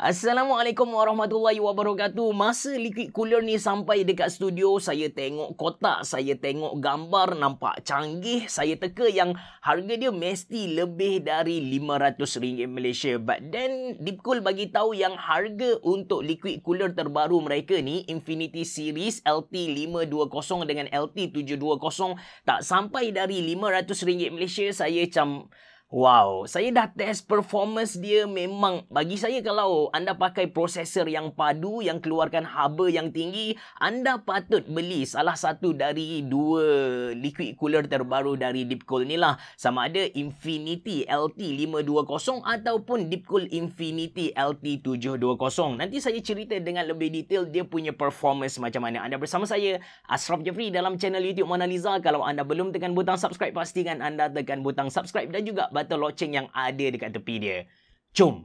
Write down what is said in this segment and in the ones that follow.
Assalamualaikum warahmatullahi wabarakatuh. Masa liquid cooler ni sampai dekat studio, saya tengok kotak, saya tengok gambar nampak canggih. Saya teka yang harga dia mesti lebih dari RM500 Malaysia. But then Deep Cool bagi tahu yang harga untuk liquid cooler terbaru mereka ni Infinity Series LT520 dengan LT720 tak sampai dari RM500 Malaysia. Saya macam cam Wow, saya dah test performance dia memang bagi saya kalau anda pakai prosesor yang padu yang keluarkan haba yang tinggi, anda patut beli salah satu dari dua liquid cooler terbaru dari Deepcool ni lah. Sama ada Infinity LT520 ataupun Deepcool Infinity LT720. Nanti saya cerita dengan lebih detail dia punya performance macam mana. Anda bersama saya Asraf Jeffrey dalam channel YouTube Mona Lisa. Kalau anda belum tekan butang subscribe, pastikan anda tekan butang subscribe dan juga button loceng yang ada dekat tepi dia. Jom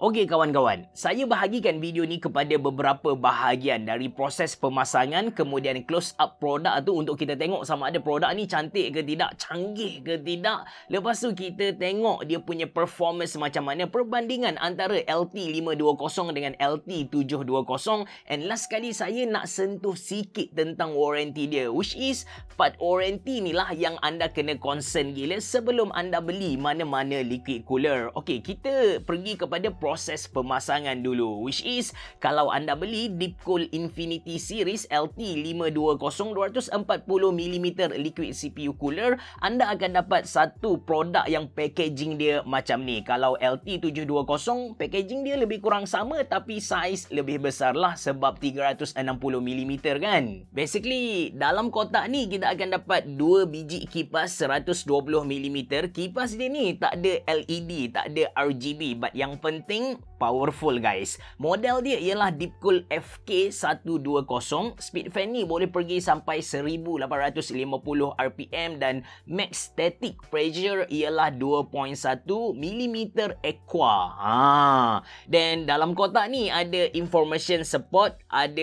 Okey kawan-kawan, saya bahagikan video ni kepada beberapa bahagian dari proses pemasangan kemudian close up produk tu untuk kita tengok sama ada produk ni cantik ke tidak, canggih ke tidak. Lepas tu kita tengok dia punya performance macam mana perbandingan antara LT520 dengan LT720 and last kali saya nak sentuh sikit tentang warranty dia which is part warranty ni lah yang anda kena concern gila sebelum anda beli mana-mana liquid cooler. Okey, kita pergi kepada produk proses pemasangan dulu which is kalau anda beli Deepcool Infinity Series LT520 240mm liquid CPU cooler anda akan dapat satu produk yang packaging dia macam ni kalau LT720 packaging dia lebih kurang sama tapi saiz lebih besar lah sebab 360mm kan basically dalam kotak ni kita akan dapat dua biji kipas 120mm kipas dia ni tak ada LED tak ada RGB but yang penting paling powerful guys. Model dia ialah Deepcool FK120. Speed fan ni boleh pergi sampai 1850 RPM dan max static pressure ialah 2.1 mm aqua. Ha. Dan dalam kotak ni ada information support, ada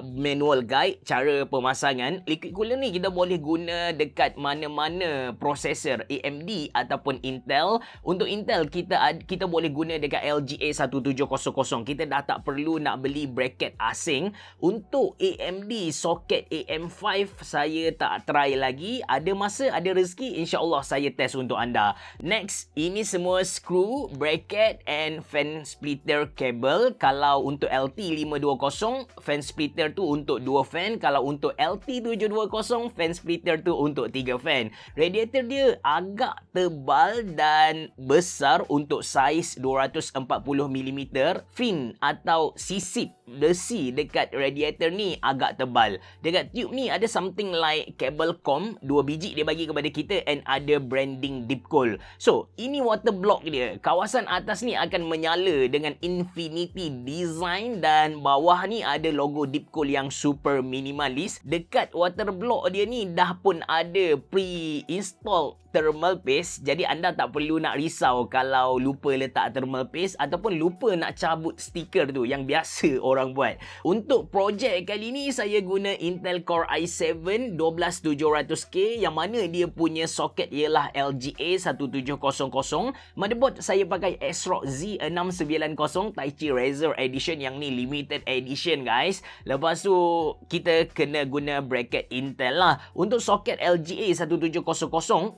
manual guide cara pemasangan. Liquid cooler ni kita boleh guna dekat mana-mana processor AMD ataupun Intel. Untuk Intel kita kita boleh guna dekat LGA1700. Kita dah tak perlu nak beli bracket asing. Untuk AMD soket AM5 saya tak try lagi. Ada masa, ada rezeki. InsyaAllah saya test untuk anda. Next, ini semua screw, bracket and fan splitter cable. Kalau untuk LT520, fan splitter tu untuk 2 fan. Kalau untuk LT720, fan splitter tu untuk 3 fan. Radiator dia agak tebal dan besar untuk saiz 240 40mm fin atau sisip besi dekat radiator ni agak tebal. Dekat tube ni ada something like cable com, dua biji dia bagi kepada kita and ada branding deep coal. So, ini water block dia. Kawasan atas ni akan menyala dengan infinity design dan bawah ni ada logo deep coal yang super minimalis. Dekat water block dia ni dah pun ada pre-install thermal paste jadi anda tak perlu nak risau kalau lupa letak thermal paste ataupun lupa nak cabut stiker tu yang biasa orang buat untuk projek kali ni saya guna Intel Core i7 12700K yang mana dia punya soket ialah LGA 1700 motherboard saya pakai ASRock Z690 Taichi Chi Razer Edition yang ni limited edition guys lepas tu kita kena guna bracket Intel lah untuk soket LGA 1700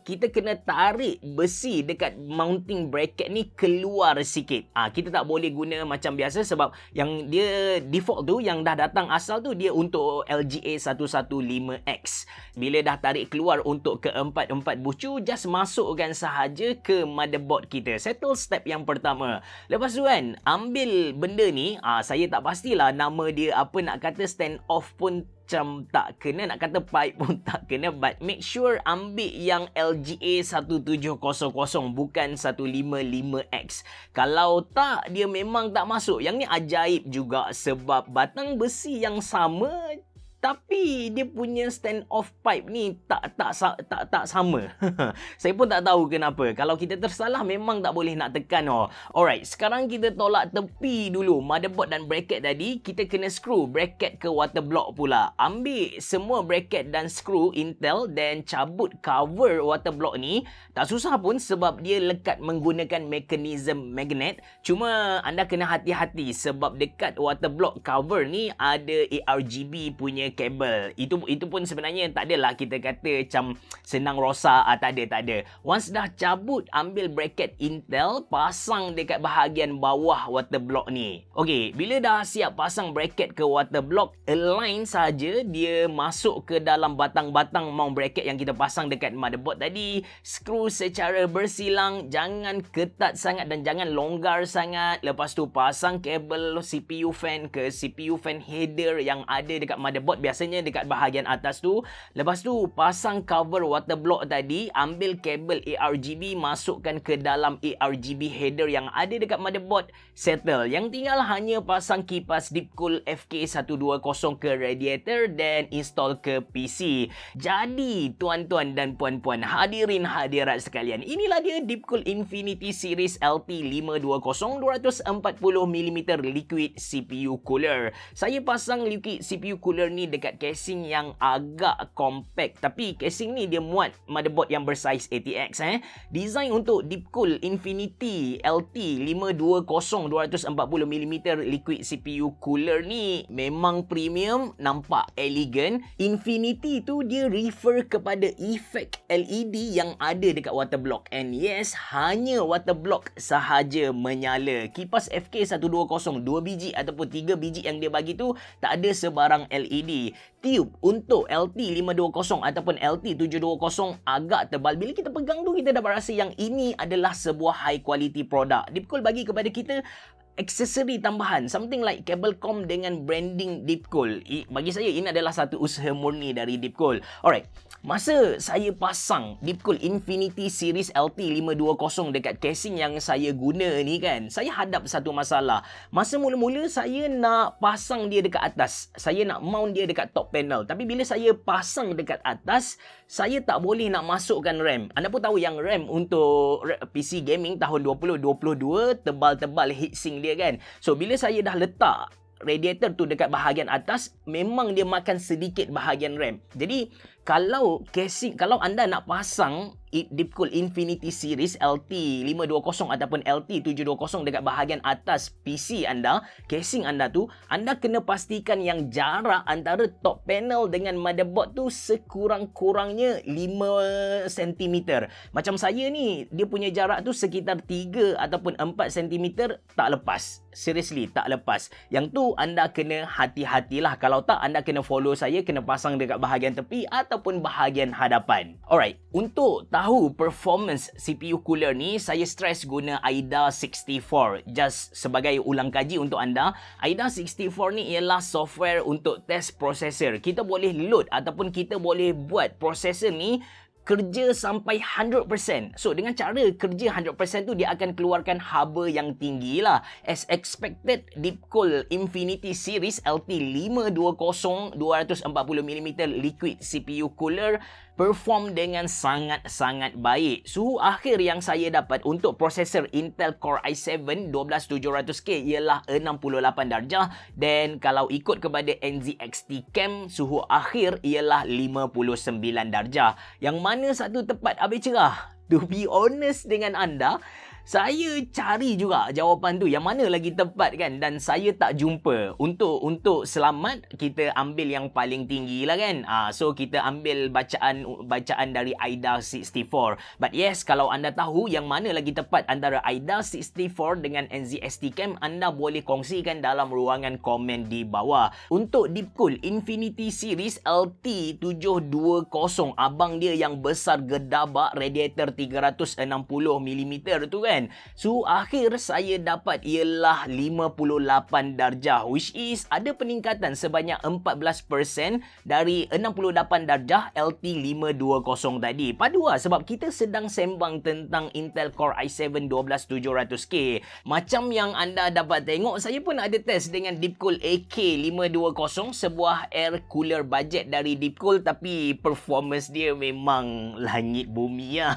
kita kita kena tarik besi dekat mounting bracket ni keluar sikit. Ah ha, kita tak boleh guna macam biasa sebab yang dia default tu yang dah datang asal tu dia untuk LGA 115X. Bila dah tarik keluar untuk keempat-empat bucu just masukkan sahaja ke motherboard kita. Settle step yang pertama. Lepas tu kan ambil benda ni, ah ha, saya tak pastilah nama dia apa nak kata stand off pun macam tak kena nak kata pipe pun tak kena but make sure ambil yang LGA 1700 bukan 155X kalau tak dia memang tak masuk yang ni ajaib juga sebab batang besi yang sama tapi dia punya stand off pipe ni tak tak tak tak, tak sama. Saya pun tak tahu kenapa. Kalau kita tersalah memang tak boleh nak tekan oh. Alright, sekarang kita tolak tepi dulu motherboard dan bracket tadi. Kita kena screw bracket ke water block pula. Ambil semua bracket dan screw Intel dan cabut cover water block ni. Tak susah pun sebab dia lekat menggunakan mekanism magnet. Cuma anda kena hati-hati sebab dekat water block cover ni ada ARGB punya kabel. Itu itu pun sebenarnya tak adalah kita kata macam senang rosak ah tak ada tak ada. Once dah cabut ambil bracket Intel pasang dekat bahagian bawah water block ni. Okey, bila dah siap pasang bracket ke water block, align saja dia masuk ke dalam batang-batang mount bracket yang kita pasang dekat motherboard tadi. Screw secara bersilang, jangan ketat sangat dan jangan longgar sangat. Lepas tu pasang kabel CPU fan ke CPU fan header yang ada dekat motherboard biasanya dekat bahagian atas tu lepas tu pasang cover water block tadi ambil kabel ARGB masukkan ke dalam ARGB header yang ada dekat motherboard settle yang tinggal hanya pasang kipas Deepcool FK120 ke radiator dan install ke PC jadi tuan-tuan dan puan-puan hadirin hadirat sekalian inilah dia Deepcool Infinity Series LP520 240mm liquid CPU cooler saya pasang liquid CPU cooler ni dekat casing yang agak compact tapi casing ni dia muat motherboard yang bersaiz ATX eh. Design untuk Deepcool Infinity LT 520 240mm liquid CPU cooler ni memang premium, nampak elegant. Infinity tu dia refer kepada efek LED yang ada dekat water block and yes, hanya water block sahaja menyala. Kipas FK120 2 biji ataupun 3 biji yang dia bagi tu tak ada sebarang LED. Tube untuk LT520 ataupun LT720 agak tebal. Bila kita pegang tu, kita dapat rasa yang ini adalah sebuah high quality product. Dipukul bagi kepada kita, aksesori tambahan something like cable com dengan branding DeepCool cool bagi saya ini adalah satu usaha murni dari DeepCool. alright masa saya pasang DeepCool infinity series LT520 dekat casing yang saya guna ni kan saya hadap satu masalah masa mula-mula saya nak pasang dia dekat atas saya nak mount dia dekat top panel tapi bila saya pasang dekat atas saya tak boleh nak masukkan RAM anda pun tahu yang RAM untuk PC gaming tahun 2022 tebal-tebal heatsink dia kan. So bila saya dah letak radiator tu dekat bahagian atas, memang dia makan sedikit bahagian RAM. Jadi kalau casing kalau anda nak pasang Deepcool Infinity Series LT520 ataupun LT720 dekat bahagian atas PC anda, casing anda tu, anda kena pastikan yang jarak antara top panel dengan motherboard tu sekurang-kurangnya 5 cm. Macam saya ni, dia punya jarak tu sekitar 3 ataupun 4 cm tak lepas. Seriously, tak lepas. Yang tu anda kena hati-hatilah. Kalau tak, anda kena follow saya, kena pasang dekat bahagian tepi atau ataupun bahagian hadapan. Alright, untuk tahu performance CPU cooler ni, saya stress guna AIDA64. Just sebagai ulang kaji untuk anda, AIDA64 ni ialah software untuk test processor. Kita boleh load ataupun kita boleh buat processor ni kerja sampai 100%. So dengan cara kerja 100% tu dia akan keluarkan haba yang tinggi lah. As expected, Deepcool Infinity Series LT520 240mm liquid CPU cooler perform dengan sangat-sangat baik. Suhu akhir yang saya dapat untuk prosesor Intel Core i7 12700K ialah 68 darjah dan kalau ikut kepada NZXT Cam, suhu akhir ialah 59 darjah. Yang mana mana satu tempat habis cerah? To be honest dengan anda, saya cari juga jawapan tu yang mana lagi tepat kan dan saya tak jumpa. Untuk untuk selamat kita ambil yang paling tinggi lah kan. Ah, so kita ambil bacaan bacaan dari Aida 64. But yes, kalau anda tahu yang mana lagi tepat antara Aida 64 dengan NZST Cam, anda boleh kongsikan dalam ruangan komen di bawah. Untuk Deepcool Infinity Series LT720, abang dia yang besar gedabak radiator 360mm tu kan kan so akhir saya dapat ialah 58 darjah which is ada peningkatan sebanyak 14% dari 68 darjah LT520 tadi padu lah, sebab kita sedang sembang tentang Intel Core i7 12700K macam yang anda dapat tengok saya pun ada test dengan Deepcool AK520 sebuah air cooler budget dari Deepcool tapi performance dia memang langit bumi ya. Lah.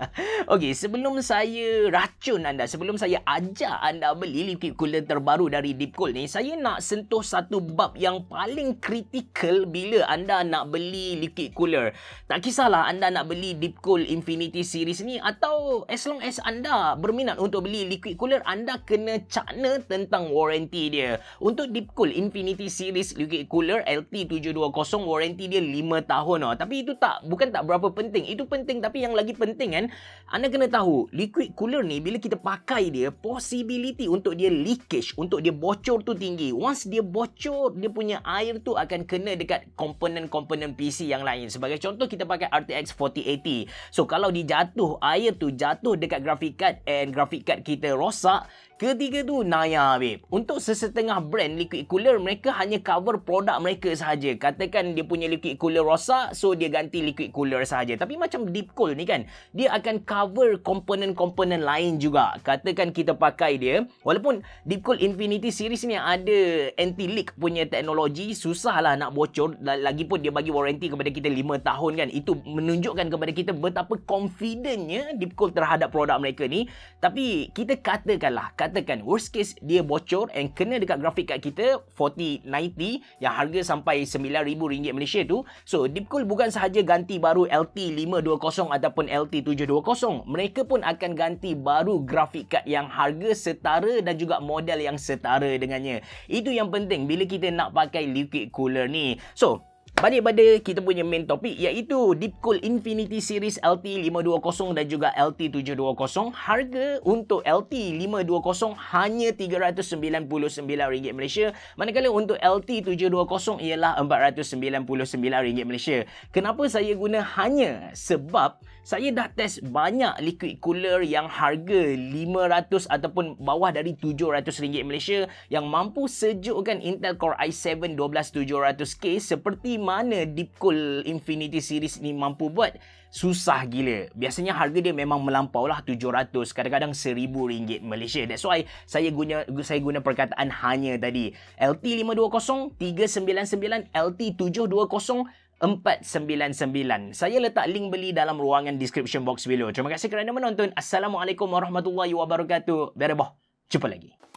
ok sebelum saya racun anda. Sebelum saya ajak anda beli liquid cooler terbaru dari Deep Cool ni, saya nak sentuh satu bab yang paling kritikal bila anda nak beli liquid cooler. Tak kisahlah anda nak beli Deep Cool Infinity series ni atau as long as anda berminat untuk beli liquid cooler, anda kena cakna tentang warranty dia. Untuk Deep Cool Infinity series liquid cooler LT720, warranty dia 5 tahun. Oh. Tapi itu tak, bukan tak berapa penting. Itu penting tapi yang lagi penting kan, anda kena tahu liquid cooler air ni bila kita pakai dia possibility untuk dia leakage untuk dia bocor tu tinggi once dia bocor dia punya air tu akan kena dekat komponen-komponen PC yang lain sebagai contoh kita pakai RTX 4080 so kalau dijatuh air tu jatuh dekat graphic card and graphic card kita rosak Ketiga tu Naya babe. Untuk sesetengah brand liquid cooler mereka hanya cover produk mereka sahaja. Katakan dia punya liquid cooler rosak so dia ganti liquid cooler sahaja. Tapi macam deep cool ni kan dia akan cover komponen-komponen lain juga. Katakan kita pakai dia walaupun deep cool infinity series ni ada anti leak punya teknologi susah lah nak bocor lagipun dia bagi warranty kepada kita 5 tahun kan. Itu menunjukkan kepada kita betapa confidentnya deep cool terhadap produk mereka ni. Tapi kita katakanlah kat katakan worst case dia bocor and kena dekat grafik kad kita 4090 yang harga sampai RM9,000 Malaysia tu. So Deepcool bukan sahaja ganti baru LT520 ataupun LT720. Mereka pun akan ganti baru grafik kad yang harga setara dan juga model yang setara dengannya. Itu yang penting bila kita nak pakai liquid cooler ni. So Balik pada kita punya main topik iaitu Deepcool Infinity Series LT520 dan juga LT720. Harga untuk LT520 hanya RM399 Malaysia. Manakala untuk LT720 ialah RM499 Malaysia. Kenapa saya guna hanya? Sebab saya dah test banyak liquid cooler yang harga RM500 ataupun bawah dari RM700 Malaysia yang mampu sejukkan Intel Core i7-12700K seperti mana Deep Cool Infinity Series ni mampu buat susah gila. Biasanya harga dia memang melampau lah 700, kadang-kadang 1000 ringgit Malaysia. That's why saya guna saya guna perkataan hanya tadi. LT520 399 LT720 499. Saya letak link beli dalam ruangan description box below. Terima kasih kerana menonton. Assalamualaikum warahmatullahi wabarakatuh. Bye-bye. Jumpa lagi.